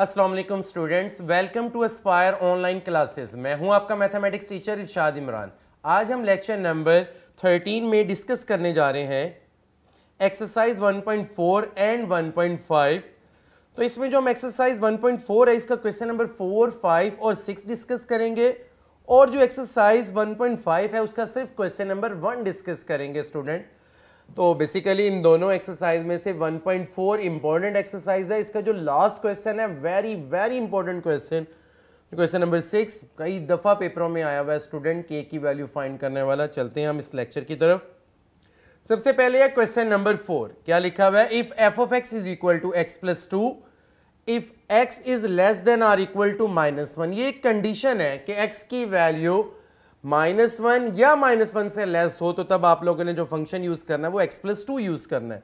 Aslam students welcome to aspire online classes मैं हूं आपका मैथमेटिक्स टीचर इरशाद इमरान आज हम लेक्चर नंबर 13 में डिस्कस करने जा रहे हैं एक्सरसाइज 1.4 एंड 1.5 तो इसमें जो हम एक्सरसाइज 1.4 है इसका क्वेश्चन नंबर 4, 5 और 6 डिस्कस करेंगे और जो एक्सरसाइज 1.5 है उसका सिर्फ क्वेश्चन नंबर वन डिस्कस करेंगे स्टूडेंट तो बेसिकली इन दोनों एक्सरसाइज में से 1.4 पॉइंट इंपॉर्टेंट एक्सरसाइज है इसका जो लास्ट क्वेश्चन है very very important question question number six कई दफ़ा पेपरों में आया हुआ है स्टूडेंट के की वैल्यू फाइंड करने वाला चलते हैं हम इस लेक्चर की तरफ सबसे पहले है क्वेश्चन नंबर फोर क्या लिखा हुआ है if f of x is equal to x plus two if x is less than or equal to minus one ये एक कंडीशन है कि एक्स की वैल्यू माइनस वन या माइनस वन से लेस हो तो तब आप लोगों ने जो फंक्शन यूज करना है वो एक्स प्लस टू यूज करना है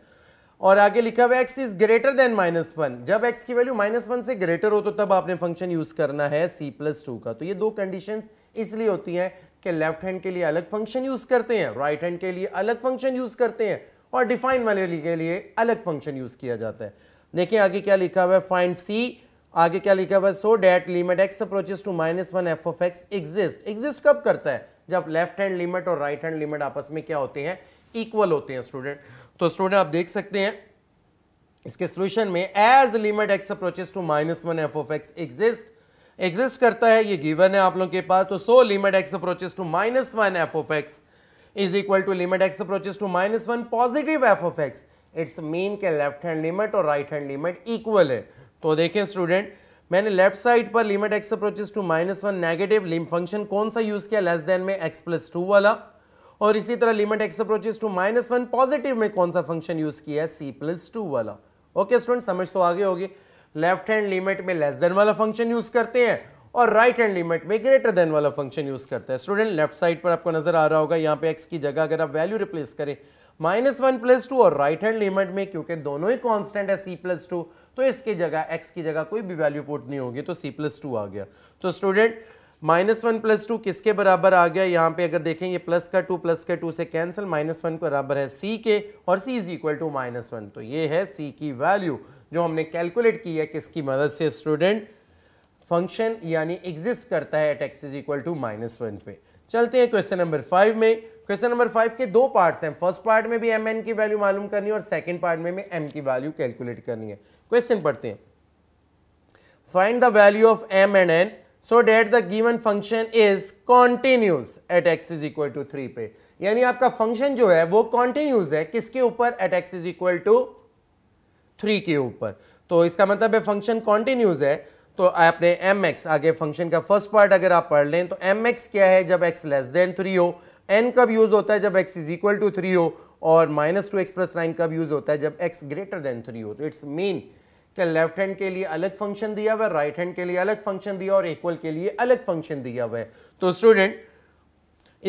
और आगे लिखा हुआ x is greater than minus one जब एक्स की वैल्यू माइनस वन से ग्रेटर हो तो तब आपने फंक्शन यूज करना है सी प्लस टू का तो ये दो कंडीशन इसलिए होती है कि लेफ्ट हैंड के लिए अलग फंक्शन यूज करते हैं राइट हैंड के लिए अलग फंक्शन यूज करते हैं और डिफाइन वाले के लिए अलग फंक्शन यूज किया जाता है देखिए आगे क्या लिखा हुआ है फाइंड सी आगे क्या लिखा हुआ है so that limit x approaches to minus one f of x exist exist कब करता है जब लेफ्ट हैंड लिमिट और राइट हैंड लिमिट आपस में क्या होते हैं इक्वल होते हैं स्टूडेंट तो स्टूडेंट आप देख सकते हैं इसके सोल्यूशन में as limit x approaches to minus one f of x exist exist करता है ये गिवन है आप लोगों के पास तो so limit x approaches to minus one f of x is equal to limit x approaches to minus one positive f of x it's mean के लेफ्ट हैंड लिमिट और राइट हैंड लिमिट इक्वल है तो देखें student मैंने left side पर limit x approaches to minus one negative lim function कौन सा use किया लेस देन में एक्स प्लस टू वाला और इसी तरह limit x approaches to minus one positive में कौन सा फंक्शन यूज़ किया है सी प्लस टू वाला ओके स्टूडेंट समझ तो आगे होगी लेफ्ट हैंड लिमिट में लेस देन वाला फंक्शन यूज़ करते हैं और राइट हैंड लिमिट में ग्रेटर देन वाला फंक्शन यूज़ करते हैं स्टूडेंट लेफ्ट साइड पर आपको नजर आ रहा होगा यहाँ पे एक्स की जगह अगर आप वैल्यू रिप्लेस करें माइनस वन प्लस टू और राइट हैंड लिमिट में क्योंकि दोनों ही कांस्टेंट है सी प्लस टू तो इसके जगह एक्स की जगह कोई भी वैल्यू पुट नहीं होगी तो सी प्लस टू आ गया तो student minus one plus two किसके बराबर आ गया यहाँ पे अगर देखें ये प्लस का टू प्लस का टू से कैंसिल माइनस वन बराबर है सी के और C is equal to minus one तो ये है सी की वैल्यू जो हमने कैलकुलेट की है किसकी मदद से स्टूडेंट फंक्शन यानी एग्जिस्ट करता है at x is equal to minus one पे चलते हैं क्वेश्चन नंबर फाइव में क्वेश्चन नंबर फाइव के दो पार्ट्स हैं फर्स्ट पार्ट में भी एम एन की वैल्यू मालूम करनी है और सेकंड पार्ट में भी एम की वैल्यू कैलकुलेट करनी है क्वेश्चन पढ़ते हैं find the value of m and n so that the given function is continuous at x is equal to three पे यानी आपका फंक्शन जो है वो कॉन्टिन्यूस है किसके ऊपर at x is equal to three के ऊपर तो इसका मतलब है फंक्शन कॉन्टिन्यूस है तो आपने एम एक्स आगे फंक्शन का फर्स्ट पार्ट अगर आप पढ़ लें तो एम एक्स क्या है जब एक्स लेस देन थ्री हो एन कब यूज होता है जब x is equal to three हो और minus two x plus nine कब यूज होता है जब एक्स ग्रेटर देन थ्री हो तो इट्स मीन क्या लेफ्ट हैंड के लिए अलग फंक्शन दिया हुआ है राइट हैंड के लिए अलग फंक्शन दिया और इक्वल के लिए अलग फंक्शन दिया हुआ है तो स्टूडेंट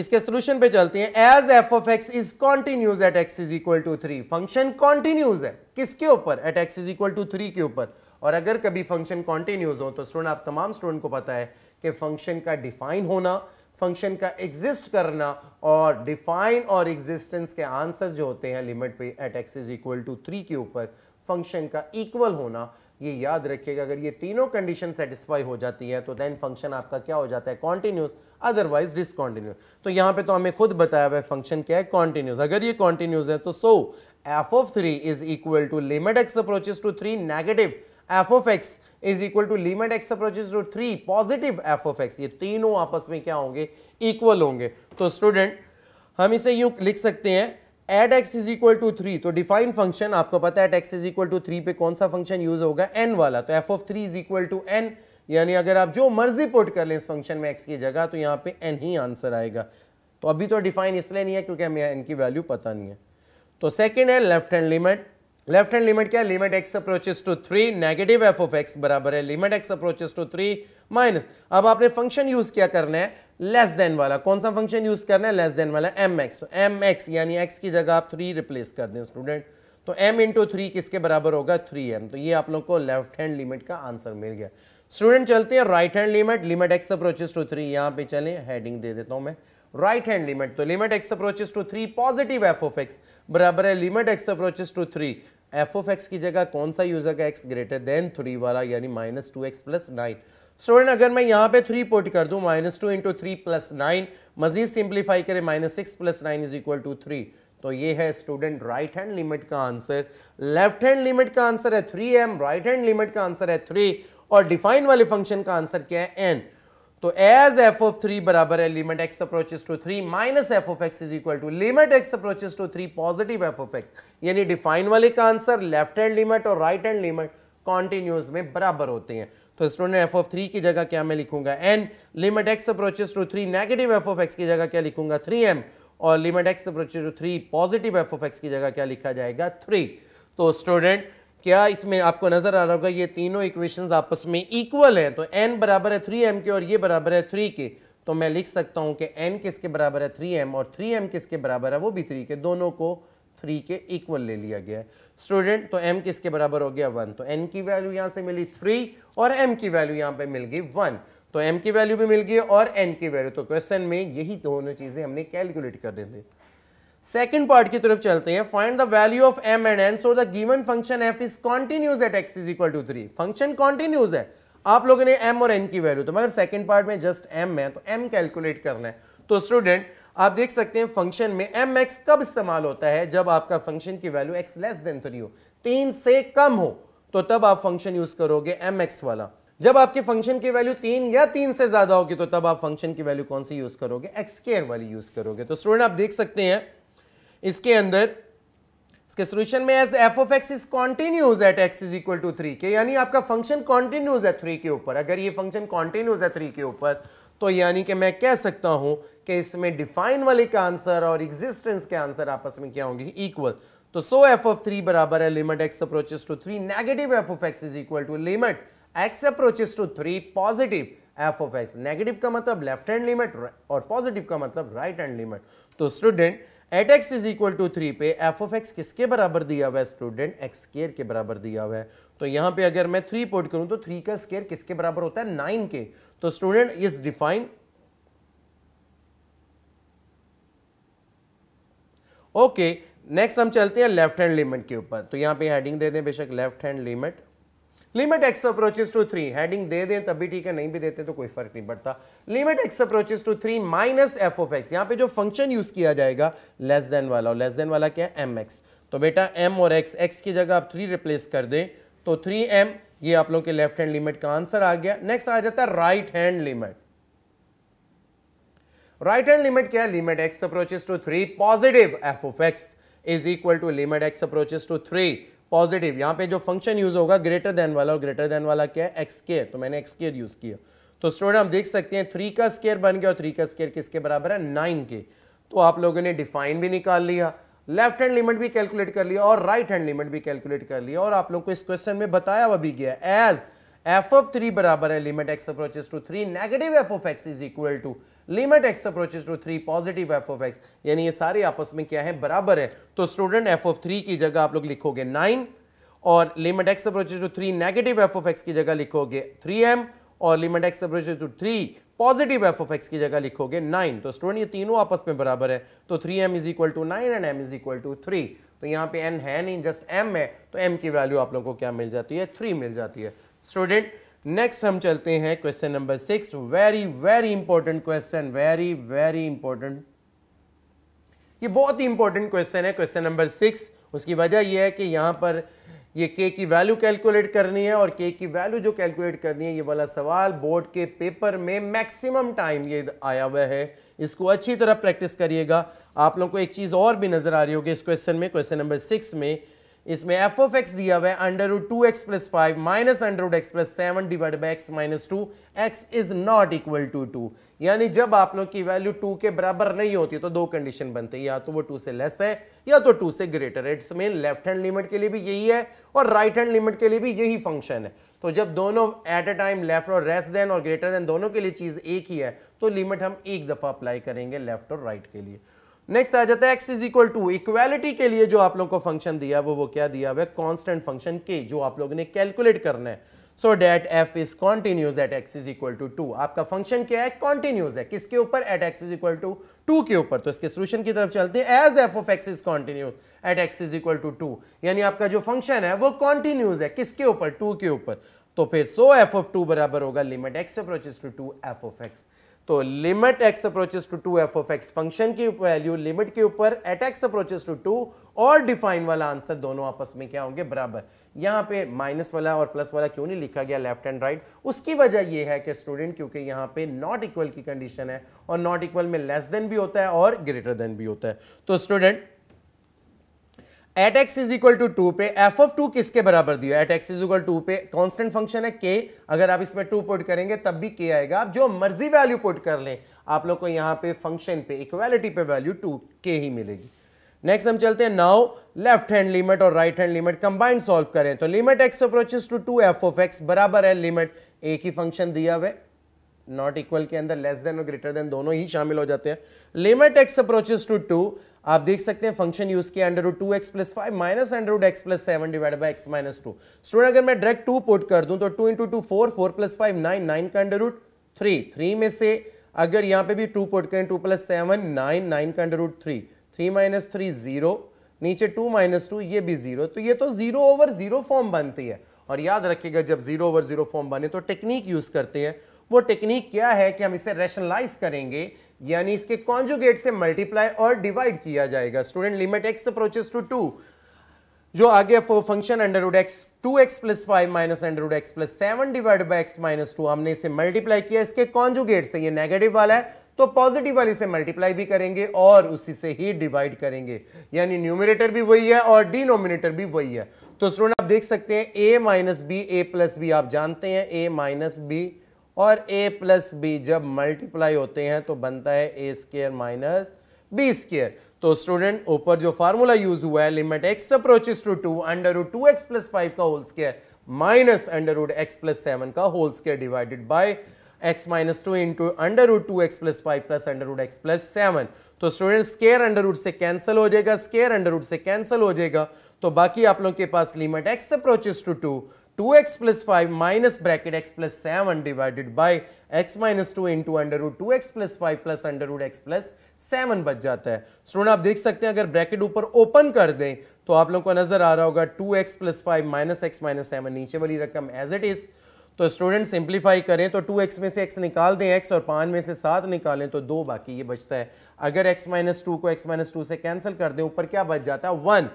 इसके सोल्यूशन पे चलते हैं as f of x is continues at x is equal to three function continuous है किसके ऊपर at x is equal to three के ऊपर और अगर कभी फंक्शन कॉन्टिन्यूज हो तो स्टूडेंट आप तमाम स्टूडेंट को पता है कि फंक्शन का डिफाइन होना फंक्शन का एग्जिस्ट करना और डिफाइन और एग्जिस्टेंस के आंसर जो होते हैं लिमिट पे at x is equal to three के ऊपर फंक्शन का इक्वल होना ये याद रखिएगा अगर ये तीनों कंडीशन सेटिस्फाई हो जाती है तो देन फंक्शन आपका क्या हो जाता है कॉन्टिन्यूस अदरवाइज डिसकॉन्टिन्यूस तो यहाँ पे तो हमें खुद बताया हुआ फंक्शन क्या है कॉन्टिन्यूस अगर ये कॉन्टिन्यूस है तो so f of three is equal to limit x approaches to three negative f of x is equal to limit x approaches to three positive f of x ये तीनों आपस में क्या होंगे इक्वल होंगे तो स्टूडेंट हम इसे यू लिख सकते हैं at x is equal to three तो डिफाइन फंक्शन आपको पता है at x is equal to three पे कौन सा फंक्शन यूज होगा एन वाला तो f of three is equal to n यानी अगर आप जो मर्जी पुट कर लें इस फंक्शन में एक्स की जगह तो यहाँ पे एन ही आंसर आएगा तो अभी तो डिफाइन इसलिए नहीं है क्योंकि हमें एन की वैल्यू पता नहीं है तो सेकेंड है left hand limit left hand limit क्या है limit x approaches to three negative f of x बराबर है limit x approaches to three minus अब आपने फंक्शन यूज क्या करना है लेस देन वाला कौन सा फंक्शन यूज करना है लेस देन वाला एम एक्स तो एम एक्स यानी एक्स की जगह आप थ्री रिप्लेस कर दें स्टूडेंट तो एम इंटू थ्री किसके बराबर होगा थ्री एम तो ये आप लोग को लेफ्ट हैंड लिमिट का आंसर मिल गया स्टूडेंट चलते हैं right hand limit limit x approaches to three यहाँ पे चले हेडिंग दे देता हूँ मैं राइट हैंड लिमिट तो limit x approaches to three positive f of x बराबर है limit x approaches to three f of x की जगह कौन सा यूज होगा एक्स ग्रेटर देन थ्री वाला यानी minus two x plus nine student अगर मैं यहाँ पे थ्री पोट कर दूँ minus two into three plus nine मजीद सिंप्लीफाई करें minus six plus nine is equal to three तो ये है स्टूडेंट राइट हैंड लिमिट का आंसर लेफ्ट हैंड लिमिट का आंसर है three m right hand limit का आंसर है थ्री और डिफाइन वाले फंक्शन का आंसर क्या है एन तो एज एफ ऑफ थ्री बराबर है limit x approaches to three minus f of x is equal to limit x approaches to three positive f of x यानी डिफाइन वाले का आंसर लेफ्ट हैंड लिमिट और right hand limit continuous में बराबर होते हैं तो स्टूडेंट एफ ऑफ थ्री की जगह क्या मैं लिखूंगा n limit x approaches to three negative f of x की जगह क्या लिखूंगा थ्री एम और limit x approaches to three positive f of x की जगह क्या लिखा जाएगा थ्री तो स्टूडेंट क्या इसमें आपको नज़र आ रहा होगा ये तीनों इक्वेशंस आपस में इक्वल है तो n बराबर है थ्री एम के और ये बराबर है थ्री के तो मैं लिख सकता हूं कि n किसके बराबर है थ्री एम और थ्री एम किसके बराबर है वो भी थ्री के दोनों को थ्री के इक्वल ले लिया गया है स्टूडेंट तो m किसके बराबर हो गया वन तो n की वैल्यू यहाँ से मिली थ्री और m की वैल्यू यहाँ पे मिल गई वन तो m की वैल्यू भी मिल गई और n की वैल्यू तो क्वेश्चन में यही दोनों चीज़ें हमने कैलकुलेट कर थी सेकेंड पार्ट की तरफ चलते हैं find the value of m and n so the given function f is continues at x is equal to three function continuous है आप लोगों ने एम और एन की वैल्यू तो मगर सेकेंड पार्ट में जस्ट एम है तो एम कैलकुलेट करना है तो स्टूडेंट आप देख सकते हैं फंक्शन में एम एक्स कब इस्तेमाल होता है जब आपका फंक्शन की value x less than three हो तीन से कम हो तो तब आप फंक्शन यूज करोगे एम एक्स वाला जब आपके फंक्शन की वैल्यू तीन या तीन से ज्यादा होगी तो तब आप फंक्शन की वैल्यू कौन सी यूज करोगे एक्स केयर वाली यूज करोगे तो स्टूडेंट आप देख सकते हैं इसके अंदर इसके सोल्यूशन में as f of x is continues at x is equal to three के यानी आपका फंक्शन कॉन्टिन्यूज है थ्री के ऊपर अगर ये फंक्शन कॉन्टिन्यूज है थ्री के ऊपर तो यानी कि मैं कह सकता हूं कि इसमें डिफाइन वाले का आंसर और एग्जिस्टेंस के आंसर आपस में क्या होंगे इक्वल तो सो एफ ऑफ थ्री बराबर है limit x approaches to three negative f of x is equal to limit x approaches to three positive f of x negative का मतलब लेफ्ट हैंड लिमिट और पॉजिटिव का मतलब right hand limit तो student at x is equal to three पे f of x किसके बराबर दिया हुआ है स्टूडेंट एक्स स्केयर के बराबर दिया हुआ है तो यहाँ पे अगर मैं थ्री पोट करूँ तो थ्री का स्केयर किसके बराबर होता है नाइन के तो student is define okay next हम चलते हैं लेफ्ट हैंड लिमिट के ऊपर तो यहां पे हेडिंग दे दें बेशक left hand limit limit x approaches to three heading दे दें तभी ठीक है नहीं भी देते तो कोई फर्क नहीं पड़ता limit x approaches to three minus f of x यहाँ पे जो फंक्शन यूज किया जाएगा लेस देन वाला और लेस देन वाला क्या है एम एक्स तो बेटा एम और एक्स एक्स की जगह आप थ्री रिप्लेस कर दें तो थ्री एम ये आप लोग के लेफ्ट हैंड लिमिट का आंसर आ गया नेक्स्ट आ जाता है right hand limit right hand limit क्या है limit x approaches to three positive f of x is equal to limit x approaches to three positive यहाँ पे जो फंक्शन यूज होगा ग्रेटर देन वाला और ग्रेटर देन वाला क्या है एक्स केयर तो मैंने एक्स केयर यूज किया तो स्टूडेंट हम देख सकते हैं थ्री का स्केयर बन गया और थ्री का स्केयर किसके बराबर है नाइन के तो आप लोगों ने डिफाइन भी निकाल लिया लेफ्ट हैंड लिमिट भी कैलकुलेट कर लिया और राइट हैंड लिमिट भी कैलकुलेट कर लिया और आप लोग को इस क्वेश्चन में बताया हुआ भी गया एज एफ ऑफ थ्री बराबर है limit x approaches to three negative f of x is equal to limit x approaches to three positive f of x यानी ये सारे आपस में क्या है बराबर है तो स्टूडेंट एफ ऑफ थ्री की जगह आप लोग लिखोगे नाइन और limit x approaches to three negative f of x की जगह लिखोगे थ्री एम और limit x approaches to three positive f of x की जगह लिखोगे नाइन तो स्टूडेंट ये तीनों आपस में बराबर है तो three m is equal to nine and m is equal to three तो यहाँ पे एन है नहीं जस्ट एम है तो एम की वैल्यू आप लोगों को क्या मिल जाती है थ्री मिल जाती है स्टूडेंट नेक्स्ट हम चलते हैं question number six very very important question very very important ये बहुत ही इंपॉर्टेंट क्वेश्चन है क्वेश्चन नंबर सिक्स उसकी वजह यह है कि यहां पर ये के की वैल्यू कैलकुलेट करनी है और के की वैल्यू जो कैलकुलेट करनी है ये वाला सवाल बोर्ड के पेपर में मैक्सिमम टाइम ये आया हुआ है इसको अच्छी तरह प्रैक्टिस करिएगा आप लोगों को एक चीज़ और भी नज़र आ रही होगी इस क्वेश्चन में क्वेश्चन नंबर सिक्स में इसमें एफ ऑफ एक्स दिया हुआ है under root two x plus five minus under root x plus seven divide by x minus two x is not equal to two यानी जब आप लोग की वैल्यू टू के बराबर नहीं होती तो दो कंडीशन बनते हैं या तो वो टू से लेस है या तो टू से greater its main left hand limit के लिए भी यही है और राइट हैंड लिमिट के लिए भी यही फंक्शन है तो जब दोनों एट अ टाइम लेफ्ट और रेस देन और ग्रेटर देन दोनों के लिए चीज एक ही है तो लिमिट हम एक दफा अप्लाई करेंगे लेफ्ट और राइट right के लिए नेक्स्ट आ जाता है x is equal to equality के लिए जो आप लोगों को फंक्शन दिया वो वो क्या दिया हुआ कॉन्स्टेंट फंक्शन के जो आप लोगों ने कैलकुलेट करना है so that f is continues at x is equal to two आपका फंक्शन क्या है कॉन्टिन्यूज है किसके ऊपर at x is equal to two के ऊपर तो इसके सोल्यूशन की तरफ चलते हैं as f of x is continues at x is equal to two यानी आपका जो फंक्शन है वो कॉन्टिन्यूज है किसके ऊपर टू के ऊपर तो फिर सो एफ ऑफ टू बराबर होगा limit x approaches to two f of x तो limit x approaches to two f of x function की वैल्यू लिमिट के ऊपर at x approaches to two और डिफाइन वाला आंसर दोनों आपस में क्या होंगे बराबर यहां पे माइनस वाला और प्लस वाला क्यों नहीं लिखा गया लेफ्ट एंड राइट उसकी वजह यह है कि स्टूडेंट क्योंकि यहां पे नॉट इक्वल की कंडीशन है और नॉट इक्वल में लेस देन भी होता है और ग्रेटर देन भी होता है तो student at x is equal to two पे एफ ऑफ टू किसके बराबर दिया at x is equal to पे कॉन्स्टेंट फंक्शन है के अगर आप इसमें टू पुट करेंगे तब भी के आएगा आप जो मर्जी वैल्यू पुट कर लें आप लोग को यहां पे फंक्शन पे इक्वालिटी पे वैल्यू टू के ही मिलेगी नेक्स्ट हम चलते हैं नाउ लेफ्ट हैंड लिमिट और right hand limit combined solve करें तो limit x approaches to two f of x बराबर है लिमिट ए की फंक्शन दिया हुआ नॉट इक्वल के अंदर लेस देन और ग्रेटर देन दोनों ही शामिल हो जाते हैं limit x approaches to two आप देख सकते हैं फंक्शन यूज किया under root two x plus five minus under root x plus seven divide by x minus two student अगर मैं डायरेक्ट टू पुट कर दूं तो two into two four four plus five nine nine का under root three three में से अगर यहां पे भी टू पुट करें two plus seven nine nine का under root three three minus three zero नीचे टू माइनस टू ये भी जीरो तो ये तो जीरो ओवर जीरो फॉर्म बनती है और याद रखिएगा जब जीरो ओवर जीरो फॉर्म बने तो टेक्निक यूज करते हैं वो टेक्निक क्या है कि हम इसे रेशनलाइज करेंगे यानी इसके कॉन्जुगेट से मल्टीप्लाई और डिवाइड किया जाएगा student limit x approaches to two जो आगे फो function under root x two x plus five minus under root x plus seven divide by x minus two हमने इसे मल्टीप्लाई किया इसके कॉन्जुगेट से ये नेगेटिव वाला है तो पॉजिटिव वाले से मल्टीप्लाई भी करेंगे और उसी से ही डिवाइड करेंगे यानी न्यूमिनेटर भी वही है और डिनोमिनेटर भी वही है तो स्टूडेंट आप देख सकते हैं a minus b a plus b आप जानते हैं ए माइनस बी और a प्लस बी जब मल्टीप्लाई होते हैं तो बनता है a square minus b square तो स्टूडेंट ऊपर जो फार्मूला यूज हुआ है limit x approaches to two under root two x plus five का whole square minus under root x plus seven का whole square divided by x minus two into under root two x plus five plus under root x plus seven तो student square under root से cancel हो जाएगा square under root से cancel हो जाएगा तो बाकी आप लोगों के पास limit x approaches to two two x 2x plus 5 minus bracket x plus 7 divided by x minus 2 into under two x plus five plus under root x plus seven बच जाता है स्टूडेंट आप देख सकते हैं अगर ब्रैकेट ऊपर open कर दें तो आप लोगों को नजर आ रहा होगा two x plus five minus x minus seven नीचे वाली रकम एज इट इज तो स्टूडेंट सिंप्लीफाई करें तो टू एक्स में से एक्स निकाल दें एक्स और पाँच में से सात निकालें तो दो बाकी ये बचता है अगर एक्स माइनस टू को एक्स माइनस टू से कैंसिल कर दें ऊपर क्या बच जाता है वन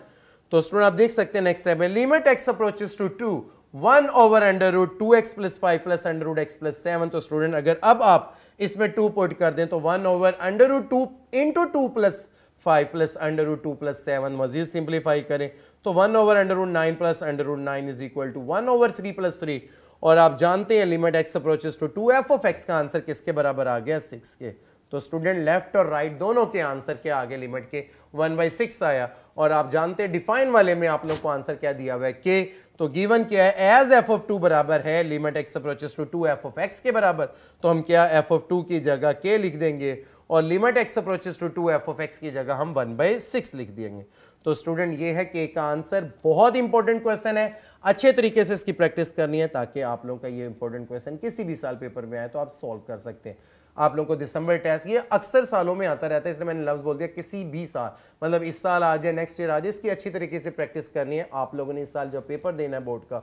तो स्टूडेंट आप देख सकते हैं नेक्स्ट स्टेप में limit x approaches to two one over under root two x plus five plus under root x plus seven तो स्टूडेंट अगर अब आप इसमें टू पुट कर दें तो one over under root two into two plus five plus under root two plus seven मजीद simplify करें तो one over under root nine plus under root nine is equal to one over three plus three और आप जानते हैं limit x approaches to two f of x का answer किसके बराबर आ गया सिक्स के तो स्टूडेंट लेफ्ट और राइट right दोनों के आंसर के आगे लिमिट के वन बाई सिक्स आया और आप जानते हैं डिफाइन वाले में आप लोग को आंसर क्या दिया हुआ है के तो गिवन क्या है एज एफ ऑफ टू बराबर है limit x approaches to two f of x के बराबर तो हम क्या एफ ऑफ टू की जगह के लिख देंगे और limit x approaches to two f of x की जगह हम वन बाई सिक्स लिख देंगे तो स्टूडेंट ये है के का आंसर बहुत इंपॉर्टेंट क्वेश्चन है अच्छे तरीके से इसकी प्रैक्टिस करनी है ताकि आप लोगों का ये इंपॉर्टेंट क्वेश्चन किसी भी साल पेपर में आए तो आप सॉल्व कर सकते हैं आप लोगों को दिसंबर टेस्ट ये अक्सर सालों में आता रहता है इसलिए मैंने लफ्ज़ बोल दिया किसी भी साल मतलब इस साल आ जाए नेक्स्ट ईयर आ जाए इसकी अच्छी तरीके से प्रैक्टिस करनी है आप लोगों ने इस साल जो पेपर देना है बोर्ड का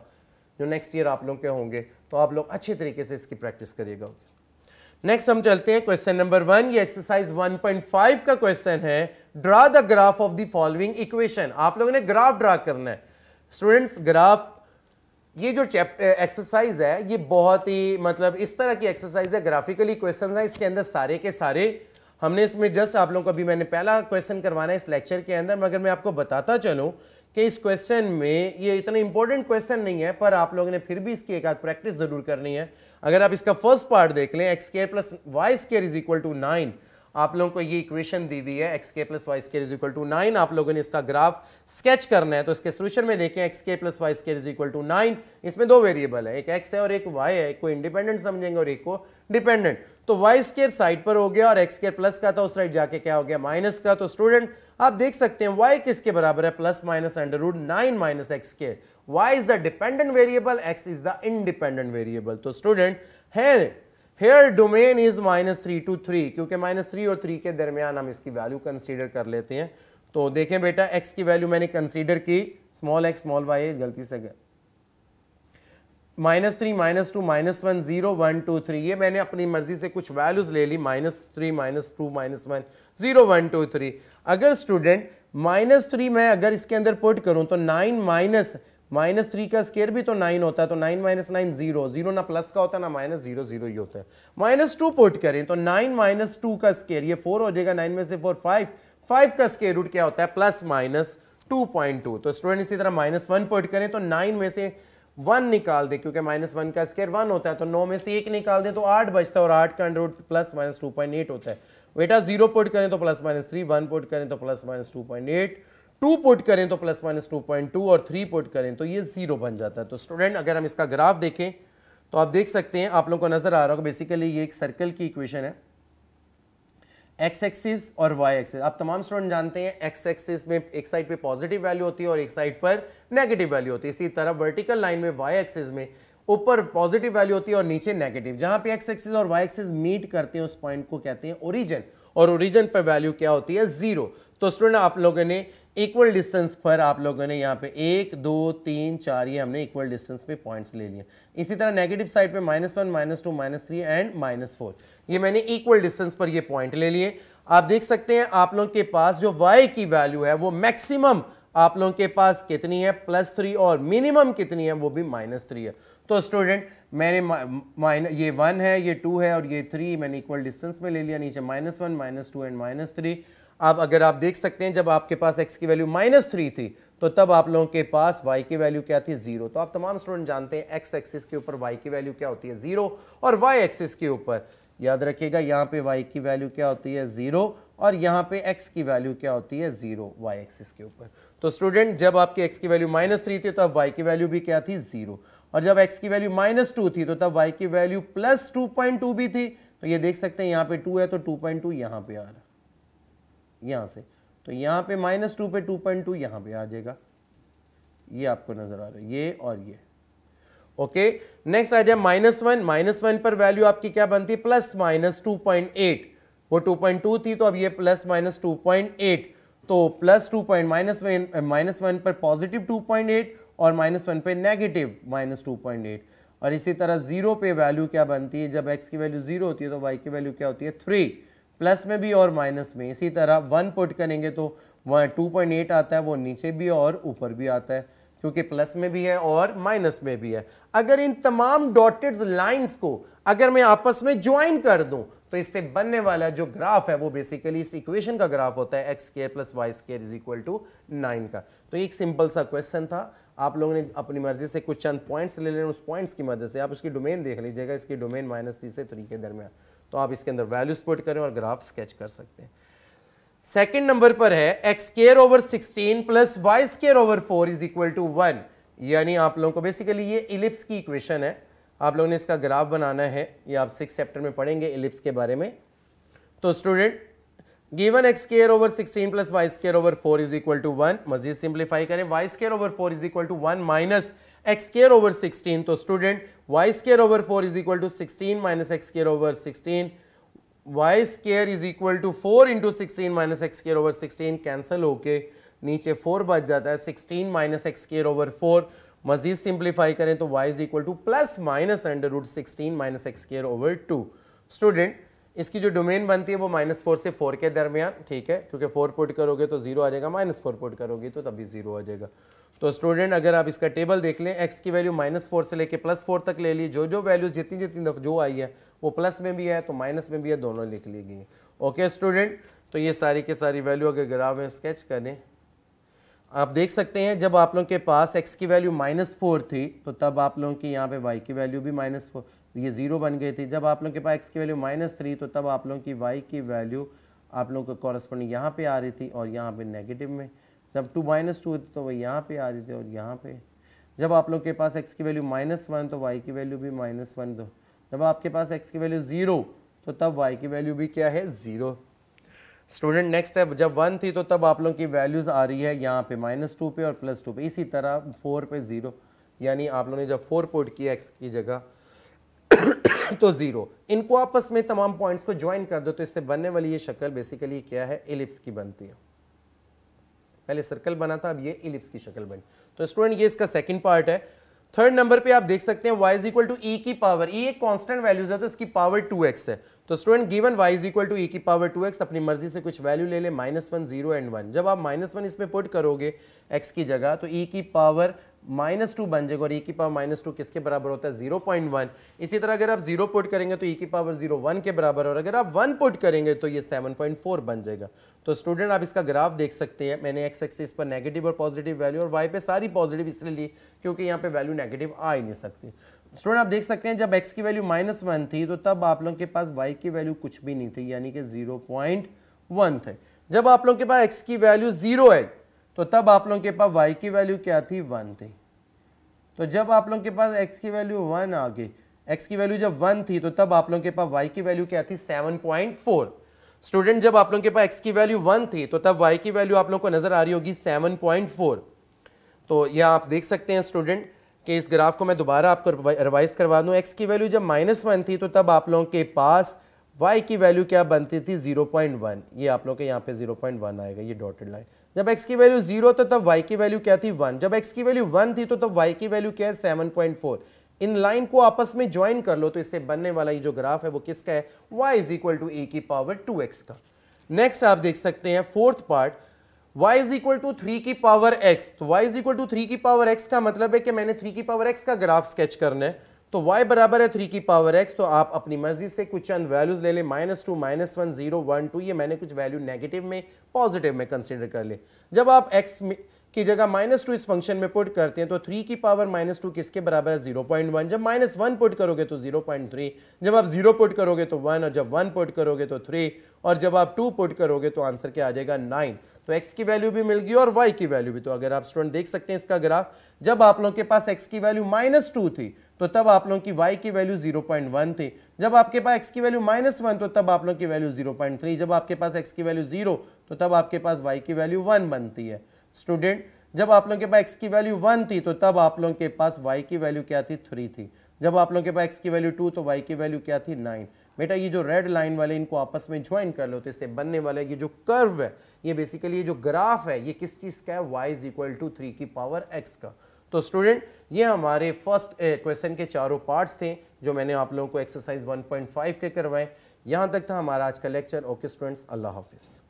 जो नेक्स्ट ईयर आप लोग के होंगे तो आप लोग अच्छे तरीके से इसकी प्रैक्टिस करिएगा नेक्स्ट हम चलते हैं क्वेश्चन नंबर वन ये एक्सरसाइज 1.5 का क्वेश्चन है draw the graph of the following equation आप लोगों ने ग्राफ ड्रा करना है स्टूडेंट्स ग्राफ ये जो एक्सरसाइज eh, है ये बहुत ही मतलब इस तरह की एक्सरसाइज है ग्राफिकली क्वेश्चन है इसके अंदर सारे के सारे हमने इसमें जस्ट आप लोगों को अभी मैंने पहला क्वेश्चन करवाना है इस लेक्चर के अंदर मगर मैं आपको बताता चलूँ कि इस क्वेश्चन में ये इतना इंपॉर्टेंट क्वेश्चन नहीं है पर आप लोगों ने फिर भी इसकी एक आध प्रैक्टिस जरूर करनी है अगर आप इसका फर्स्ट पार्ट देख लें x square plus y square is equal to nine आप लोगों को ये इक्वेशन दी हुई है एक्स के plus y square is equal to nine आप लोगों ने इसका ग्राफ स्केच करना है तो इसके सोल्यूशन में देखें एक्स के plus y square is equal to nine इसमें दो वेरिएबल है एक एक्स है और एक वाई है एक को इंडिपेंडेंट समझेंगे और एक को डिपेंडेंट तो वाई स्केयर साइड पर हो गया और एक्स प्लस का था उस साइड जाके क्या हो गया माइनस का तो स्टूडेंट आप देख सकते हैं वाई किसके बराबर है plus minus under root nine minus x square y is the dependent variable x is the independent variable तो स्टूडेंट है here domain is minus three to three क्योंकि माइनस थ्री और थ्री के दरमियान हम इसकी वैल्यू कंसीडर कर लेते हैं तो देखें बेटा एक्स की वैल्यू मैंने कंसिडर की स्मॉल एक्स स्मॉल वाई गलती से minus three minus two minus one zero one two three ये मैंने अपनी मर्जी से कुछ वैल्यूज ले ली minus three minus two minus one zero one two three अगर स्टूडेंट माइनस थ्री मैं अगर इसके अंदर पुट करूं तो नाइन माइनस माइनस थ्री का स्केयर भी तो नाइन होता है तो nine minus nine zero zero ना प्लस का होता है ना माइनस जीरो जीरो ही होता है माइनस टू पुट करें तो नाइन माइनस टू का स्केयर ये फोर हो जाएगा नाइन में से फोर फाइव फाइव का स्केयर रूट क्या होता है plus minus two point two तो स्टूडेंट इसी तरह माइनस वन पुट करें तो नाइन में से वन निकाल दे क्योंकि माइनस वन का स्केयर वन होता है तो नौ में से एक निकाल दें तो आठ बचता है और आठ का under root plus minus two point eight होता है बेटा जीरो पुट करें तो plus minus three one put करें तो plus minus two point eight two put करें तो plus minus two point two और थ्री पुट करें तो ये जीरो बन जाता है तो स्टूडेंट अगर हम इसका ग्राफ देखें तो आप देख सकते हैं आप लोगों को नजर आ रहा होगा बेसिकली ये एक सर्कल की इक्वेशन है एक्स एक्सिस और वाई एक्सिस आप तमाम स्टूडेंट जानते हैं एक्स एक्सिस में एक साइड पे पॉजिटिव वैल्यू होती है और एक साइड पर नेगेटिव वैल्यू होती है इसी तरह वर्टिकल लाइन में वाई एक्सिस में ऊपर पॉजिटिव वैल्यू होती है और नीचे नेगेटिव जहां पे एक्स एक्सिस और वाई एक्सिस मीट करते हैं उस पॉइंट को कहते हैं ओरिजन और ओरिजन पर वैल्यू क्या होती है जीरो तो स्टूडेंट आप लोगों ने इक्वल डिस्टेंस पर आप लोगों ने यहाँ पे एक दो तीन चार ये हमने इक्वल डिस्टेंस पे पॉइंट्स ले लिए इसी तरह नेगेटिव साइड पे minus one minus two minus three and minus four ये मैंने इक्वल डिस्टेंस पर ये पॉइंट ले लिए आप देख सकते हैं आप लोगों के पास जो y की वैल्यू है वो मैक्सिमम आप लोगों के पास कितनी है प्लस थ्री और मिनिमम कितनी है वो भी माइनस थ्री है तो स्टूडेंट मैंने माइनस ये वन है ये टू है और ये थ्री मैंने इक्वल डिस्टेंस में ले लिया नीचे minus one minus two and minus three अब अगर आप देख सकते हैं जब आपके पास एक्स की वैल्यू माइनस थ्री थी तो तब आप लोगों के पास वाई की वैल्यू क्या थी जीरो तो आप तमाम स्टूडेंट जानते हैं एक्स एक्सिस के ऊपर वाई की वैल्यू क्या होती है जीरो और वाई एक्सिस के ऊपर याद रखिएगा यहाँ पे वाई की वैल्यू क्या होती है जीरो और यहाँ पे एक्स की वैल्यू क्या होती है जीरो वाई एक्सिस के ऊपर तो स्टूडेंट जब आपके एक्स की वैल्यू माइनस थ्री थी तो अब वाई की वैल्यू भी क्या थी जीरो और जब एक्स की वैल्यू माइनस टू थी तो तब वाई की value plus two point two भी थी तो ये देख सकते हैं यहाँ पे टू है तो टू पॉइंट टू यहाँ पे आ रहा है यहाँ से तो यहाँ पे माइनस टू पे टू पॉइंट टू यहाँ पर आ जाएगा ये आपको नज़र आ रहा है ये और ये ओके नेक्स्ट आ जाए माइनस वन माइनस वन पर वैल्यू आपकी क्या बनती है plus minus two point eight वो टू पॉइंट टू थी तो अब ये plus minus two point eight तो plus two point minus one minus one पर पॉजिटिव टू पॉइंट एट और माइनस वन पर negative minus two point eight और इसी तरह जीरो पे वैल्यू क्या बनती है जब एक्स की वैल्यू जीरो होती है तो वाई की वैल्यू क्या होती है थ्री प्लस में भी और माइनस में इसी तरह वन पुट करेंगे तो वह टू पॉइंट एट आता है वो नीचे भी और ऊपर भी आता है क्योंकि प्लस में भी है और माइनस में भी है अगर इन तमाम डॉटेड लाइंस को अगर मैं आपस में ज्वाइन कर दूं तो इससे बनने वाला जो ग्राफ है वो बेसिकली इस इक्वेशन का ग्राफ होता है x square plus y square is equal to nine का तो एक सिंपल सा क्वेश्चन था आप लोगों ने अपनी मर्जी से कुछ चंद पॉइंट्स ले लें उस पॉइंट्स की मदद से आप उसकी डोमेन देख लीजिएगा इसकी डोमेन माइनस तीसरे से थ्री के दरमियान तो आप इसके अंदर वैल्यूज पुट करें और ग्राफ स्केच कर सकते हैं सेकेंड नंबर पर है x square over sixteen plus y square over four is equal to one यानी आप लोगों को बेसिकली ये इलिप्स की इक्वेशन है आप लोगों ने इसका ग्राफ बनाना है ये आप सिक्स चैप्टर में पढ़ेंगे इलिप्स के बारे में तो student given x square over sixteen plus y square over four is equal to one मजीद सिंप्लीफाई करें y square over four is equal to one minus x square over sixteen तो student y square over four is equal to sixteen minus x square over sixteen y square is equal to four into sixteen minus x square over sixteen cancel होके नीचे four बच जाता है sixteen minus x square over four मजीद simplify करें तो y is equal to plus minus under root sixteen minus x square over two student इसकी जो डोमेन बनती है वो माइनस फोर से फोर के दरमियान ठीक है क्योंकि फोर पुट करोगे तो जीरो आ जाएगा माइनस फोर पुट करोगे तो तभी जीरो आ जाएगा तो स्टूडेंट अगर आप इसका टेबल देख लें एक्स की वैल्यू माइनस फोर से लेके प्लस फोर तक ले ली जो जो वैल्यूज जितनी जितनी दफ़ जो आई है वो प्लस में भी है तो माइनस में भी है दोनों लिख ली गई ओके स्टूडेंट तो ये सारी के सारी वैल्यू अगर ग्राफ में स्केच करें आप देख सकते हैं जब आप लोगों के पास एक्स की वैल्यू माइनस फोर थी तो तब आप लोगों की यहाँ पे वाई की वैल्यू भी माइनस फोर ये ज़ीरो बन गई थी जब आप लोग के पास एक्स की वैल्यू माइनस थ्री तो तब आप लोगों की वाई की वैल्यू आप लोगों को कॉरस्पॉन्डिंग यहाँ पे आ रही थी और यहाँ पे नेगेटिव में जब टू माइनस टू तो वो यहाँ पे आ रही थी और यहाँ पे जब आप लोग के पास एक्स की वैल्यू माइनस वन तो वाई की वैल्यू भी माइनस वन दो जब आपके पास एक्स की वैल्यू ज़ीरो तो तब वाई की वैल्यू भी क्या है ज़ीरो स्टूडेंट नेक्स्ट है जब वन थी तो तब आप लोगों की वैल्यूज़ आ रही है यहाँ पे माइनस टू पे और प्लस टू पे इसी तरह फोर पे ज़ीरो यानी आप लोगों ने जब फोर पोर्ट किया एक्स की जगह तो जीरो इनको आपस में तमाम पॉइंट्स को ज्वाइन कर दो तो इससे बनने वाली ये शक्ल बेसिकली क्या है इलिप्स की बनती है पहले सर्कल बना था अब ये इलिप्स की शक्ल बनी तो स्टूडेंट ये इसका सेकंड पार्ट है थर्ड नंबर पे आप देख सकते हैं y is equal to e की पावर ई e एक कांस्टेंट वैल्यूज है तो इसकी पावर 2x है तो student given y is equal to e की पावर 2x अपनी मर्जी से कुछ वैल्यू ले ले minus one zero and one जब आप माइनस वन इसमें पुट करोगे x की जगह तो e की पावर माइनस टू बन जाएगा और ई e की पावर माइनस टू किसके बराबर होता है जीरो पॉइंट वन इसी तरह अगर आप जीरो पुट करेंगे तो ई e की पावर जीरो वन के बराबर और अगर आप वन पुट करेंगे तो ये सेवन पॉइंट फोर बन जाएगा तो स्टूडेंट आप इसका ग्राफ देख सकते हैं मैंने एक्स एक्सिस पर नेगेटिव और पॉजिटिव वैल्यू और वाई पे सारी पॉजिटिव इसलिए ली क्योंकि यहाँ पे वैल्यू नेगेटिव आ ही नहीं सकती स्टूडेंट आप देख सकते हैं जब एक्स की वैल्यू माइनस वन थी तो तब आप लोगों के पास वाई की वैल्यू कुछ भी नहीं थी यानी कि जीरो पॉइंट वन थे जब आप लोगों के पास एक्स की वैल्यू जीरो है तो तब आप लोगों के पास y की वैल्यू क्या थी वन थी तो जब आप लोगों के पास x की वैल्यू वन आ गई x की वैल्यू जब वन थी तो तब आप लोगों के पास y की वैल्यू क्या थी सेवन पॉइंट फोर स्टूडेंट जब आप लोगों के पास x की वैल्यू वन थी तो तब y की वैल्यू आप लोगों को नजर आ रही होगी सेवन पॉइंट फोर तो यह आप देख सकते हैं स्टूडेंट कि इस ग्राफ को मैं दोबारा आपको रिवाइज करवा दूँ एक्स की वैल्यू जब माइनस वन थी तो तब आप लोगों के पास वाई की वैल्यू क्या बनती थी जीरो पॉइंट वन ये आप लोग के यहाँ पे जीरो पॉइंट वन आएगा ये डॉटेड लाइन जब x की वैल्यू जीरो तो तब y की वैल्यू क्या थी वन जब x की वैल्यू वन थी तो तब y की वैल्यू क्या है सेवन पॉइंट फोर इन लाइन को आपस में ज्वाइन कर लो तो इससे बनने वाला ये जो ग्राफ है वो किसका है y is equal to a की पावर टू एक्स का नेक्स्ट आप देख सकते हैं fourth part y is equal to three की पावर x तो y is equal to three की पावर x का मतलब है कि मैंने थ्री की पावर x का ग्राफ स्केच करना है तो y बराबर है थ्री की पावर x तो आप अपनी मर्जी से कुछ चंद वैल्यूज ले लें minus two minus one zero one two ये मैंने कुछ वैल्यू नेगेटिव में पॉजिटिव में कंसिडर कर ले जब आप x की जगह माइनस टू इस फंक्शन में पुट करते हैं तो थ्री की पावर माइनस टू किसके बराबर है जीरो पॉइंट वन जब माइनस वन पुट करोगे तो जीरो पॉइंट थ्री जब आप जीरो पुट करोगे तो वन और जब वन पुट करोगे तो थ्री और जब आप टू पुट करोगे तो आंसर क्या आ जाएगा नाइन तो x की वैल्यू भी मिल गई और y की वैल्यू भी तो अगर आप स्टूडेंट देख सकते हैं इसका ग्राफ जब आप लोगों के पास x की वैल्यू माइनस टू थी तो तब आप लोगों की y की वैल्यू 0.1 थी जब आपके पास x की वैल्यू माइनस वन तो तब आप लोगों की वैल्यू 0.3 जब आपके पास x की वैल्यू जीरो तो तब आपके पास y की वैल्यू वन बनती है स्टूडेंट जब आप लोगों के पास एक्स की वैल्यू वन थी तो तब आप लोगों के पास वाई की वैल्यू क्या थी थ्री थी जब आप लोगों के पास एक्स की वैल्यू टू तो वाई की वैल्यू क्या थी नाइन बेटा ये जो रेड लाइन वाले इनको आपस में ज्वाइन कर लो तो इससे बनने वाला ये जो कर्व है ये बेसिकली ये जो ग्राफ है ये किस चीज़ का है y is equal to three की पावर एक्स का तो स्टूडेंट ये हमारे फर्स्ट क्वेश्चन के चारों पार्ट्स थे जो मैंने आप लोगों को एक्सरसाइज फाइव के करवाए यहाँ तक था हमारा आज का लेक्चर ओके स्टूडेंट्स अल्लाह हाफिज़